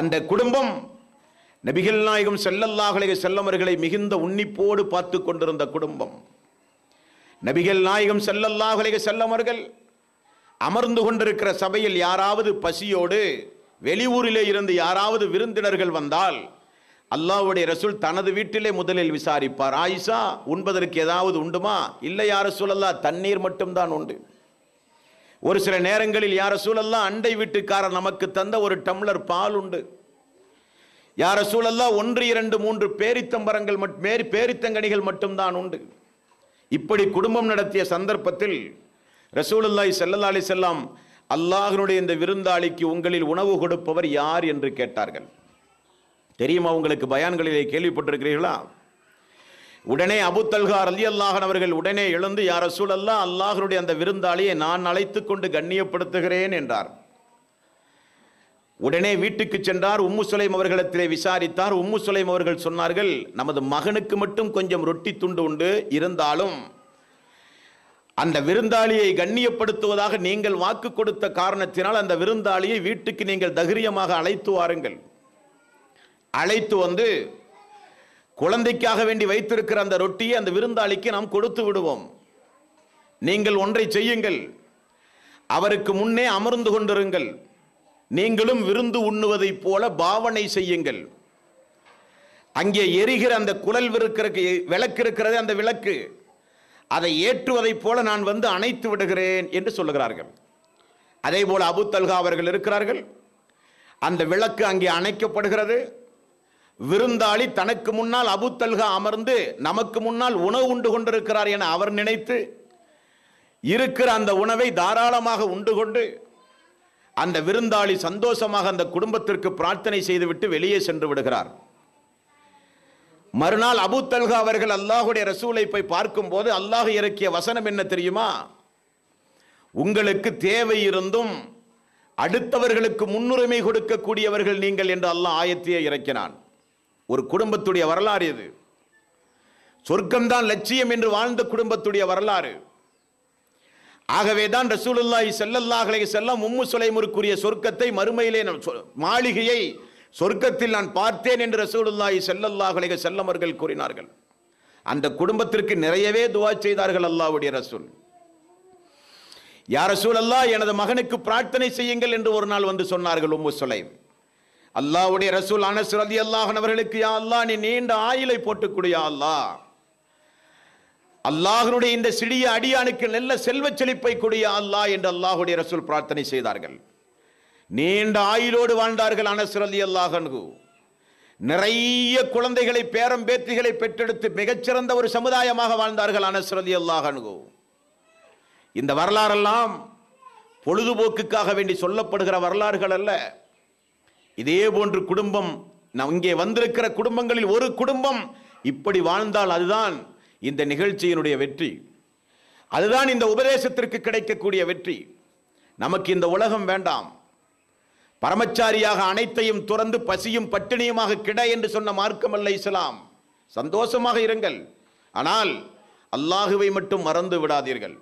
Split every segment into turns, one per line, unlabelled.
அந்த குடும்பம் நபிகள் நாயகம் செல்லல்லாஹலே செல்லமர்களை மிகுந்த உன்னிப்போடு பார்த்து கொண்டிருந்த குடும்பம் நபிகள் நாயகம் செல்லல்லாஹலே செல்லமர்கள் அமர்ந்து கொண்டிருக்கிற சபையில் யாராவது பசியோடு வெளியூரிலே இருந்து யாராவது விருந்தினர்கள் வந்தால் அல்லாவுடைய ரசூல் தனது வீட்டிலே முதலில் விசாரிப்பார் ஆயிஷா உண்பதற்கு ஏதாவது உண்டுமா இல்லை யார சொல்லல்லா தண்ணீர் மட்டும்தான் உண்டு ஒரு சில நேரங்களில் யார சூழல்லாம் அண்டை வீட்டுக்காரர் நமக்கு தந்த ஒரு டம்ளர் பால் உண்டு யார சூழல்லாம் ஒன்று இரண்டு மூன்று பேரித்தம்பரங்கள் மேரி பேரித்தங்கனிகள் மட்டும்தான் உண்டு இப்படி குடும்பம் நடத்திய சந்தர்ப்பத்தில் ரசூலுல்லாய் செல்லல்லா அலி செல்லாம் அல்லாஹனுடைய இந்த விருந்தாளிக்கு உங்களில் உணவு கொடுப்பவர் யார் என்று கேட்டார்கள் தெரியுமா உங்களுக்கு பயான்களிலே கேள்விப்பட்டிருக்கிறீர்களா உடனே அபு தல்கார் அலி அல்லாஹன் அவர்கள் உடனே எழுந்து யார் ரசூல் அல்லா அல்லாஹருடைய அந்த விருந்தாளியை நான் அழைத்து கொண்டு கண்ணியப்படுத்துகிறேன் என்றார் உடனே வீட்டுக்கு சென்றார் உம்மு சுலைம் அவர்களிடத்திலே விசாரித்தார் உம்மு சுலைம் அவர்கள் சொன்னார்கள் நமது மகனுக்கு மட்டும் கொஞ்சம் ரொட்டி துண்டு உண்டு இருந்தாலும் அந்த விருந்தாளியை கண்ணியப்படுத்துவதாக நீங்கள் வாக்கு கொடுத்த காரணத்தினால் அந்த விருந்தாளியை வீட்டுக்கு நீங்கள் தகிரியமாக அழைத்து வாருங்கள் அழைத்து வந்து குழந்தைக்காக வேண்டி வைத்திருக்கிற அந்த ரொட்டியை அந்த விருந்தாளிக்கு நாம் கொடுத்து விடுவோம் நீங்கள் ஒன்றை செய்யுங்கள் அவருக்கு முன்னே அமர்ந்து கொண்டிருங்கள் நீங்களும் விருந்து உண்ணுவதைப் போல பாவனை செய்யுங்கள் அங்கே எரிகிற அந்த குழல் இருக்கிற விளக்கு இருக்கிறது அந்த விளக்கு அதை ஏற்றுவதைப் போல நான் வந்து அணைத்து விடுகிறேன் என்று சொல்லுகிறார்கள் அதே போல் அபுத்தல்கா அவர்கள் இருக்கிறார்கள் அந்த விளக்கு அங்கே அணைக்கப்படுகிறது விருந்தாளி தனக்கு முன்னால் அபுத்தல்கா அமர்ந்து நமக்கு முன்னால் உணவு உண்டு கொண்டிருக்கிறார் என அவர் நினைத்து இருக்கிற அந்த உணவை தாராளமாக உண்டு கொண்டு அந்த விருந்தாளி சந்தோஷமாக அந்த குடும்பத்திற்கு பிரார்த்தனை செய்துவிட்டு வெளியே சென்று விடுகிறார் மறுநாள் அபுத்தல்கா அவர்கள் அல்லாஹுடைய ரசூலை போய் பார்க்கும்போது அல்லாஹ் இறக்கிய வசனம் என்ன தெரியுமா உங்களுக்கு தேவை இருந்தும் அடுத்தவர்களுக்கு முன்னுரிமை கொடுக்கக்கூடியவர்கள் நீங்கள் என்று அல்லாஹ் ஆயத்தியை இறக்கினான் ஒரு குடும்பத்துடைய வரலாறு இது சொர்க்கம்தான் லட்சியம் என்று வாழ்ந்த குடும்பத்துடைய வரலாறு ஆகவே தான் ரசூலுல்லாஹி செல்லல்லாஹலை செல்லம் உம்மு சுலைமுருக்குரிய சொர்க்கத்தை மறுமையிலே மாளிகையை சொர்க்கத்தில் நான் பார்த்தேன் என்று ரசூலுல்லாஹி செல்லல்லாஹலை செல்லம் அவர்கள் கூறினார்கள் அந்த குடும்பத்திற்கு நிறையவே துவா செய்தார்கள் அல்லாவுடைய ரசூல் யார் ரசூல் அல்லா எனது மகனுக்கு பிரார்த்தனை செய்யுங்கள் என்று ஒரு நாள் வந்து சொன்னார்கள் உம்மு சுலைம் அல்லாவுடைய ரசூல் அனசுரதி ரதி அல்லாஹன் அவர்களுக்கு யா அல்லா நீ நீண்ட ஆயிலை போட்டுக்கூடிய அல்லா அல்லாஹனுடைய இந்த சிறிய அடியானுக்கு நல்ல செல்வ செழிப்பை கூடிய அல்லா என்று அல்லாஹுடைய ரசூல் பிரார்த்தனை செய்தார்கள் நீண்ட ஆயிலோடு வாழ்ந்தார்கள் அனசுரதி அல்லாஹனு அல்லாஹன்கு நிறைய குழந்தைகளை பேரம் பேத்திகளை பெற்றெடுத்து மிகச்சிறந்த ஒரு சமுதாயமாக வாழ்ந்தார்கள் அனசுரதி அல்லாஹனு அல்லாஹன்கு இந்த வரலாறெல்லாம் பொழுதுபோக்குக்காக வேண்டி சொல்லப்படுகிற வரலாறுகள் அல்ல இதே போன்று குடும்பம் நம் இங்கே வந்திருக்கிற குடும்பங்களில் ஒரு குடும்பம் இப்படி வாழ்ந்தால் அதுதான் இந்த நிகழ்ச்சியினுடைய வெற்றி அதுதான் இந்த உபதேசத்திற்கு கிடைக்கக்கூடிய வெற்றி நமக்கு இந்த உலகம் வேண்டாம் பரமச்சாரியாக அனைத்தையும் துறந்து பசியும் பட்டினியுமாக கிட என்று சொன்ன மார்க்கம் அல்ல இஸ்லாம் சந்தோஷமாக இருங்கள் ஆனால் அல்லாஹுவை மட்டும் மறந்து விடாதீர்கள்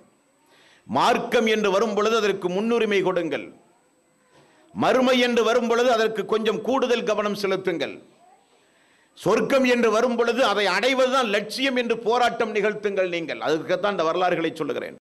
மார்க்கம் என்று வரும் பொழுது அதற்கு முன்னுரிமை கொடுங்கள் மறுமை என்று வரும் பொழுது அதற்கு கொஞ்சம் கூடுதல் கவனம் செலுத்துங்கள் சொர்க்கம் என்று வரும் பொழுது அதை அடைவதுதான் லட்சியம் என்று போராட்டம் நிகழ்த்துங்கள் நீங்கள் அதுக்குத்தான் இந்த வரலாறுகளை சொல்லுகிறேன்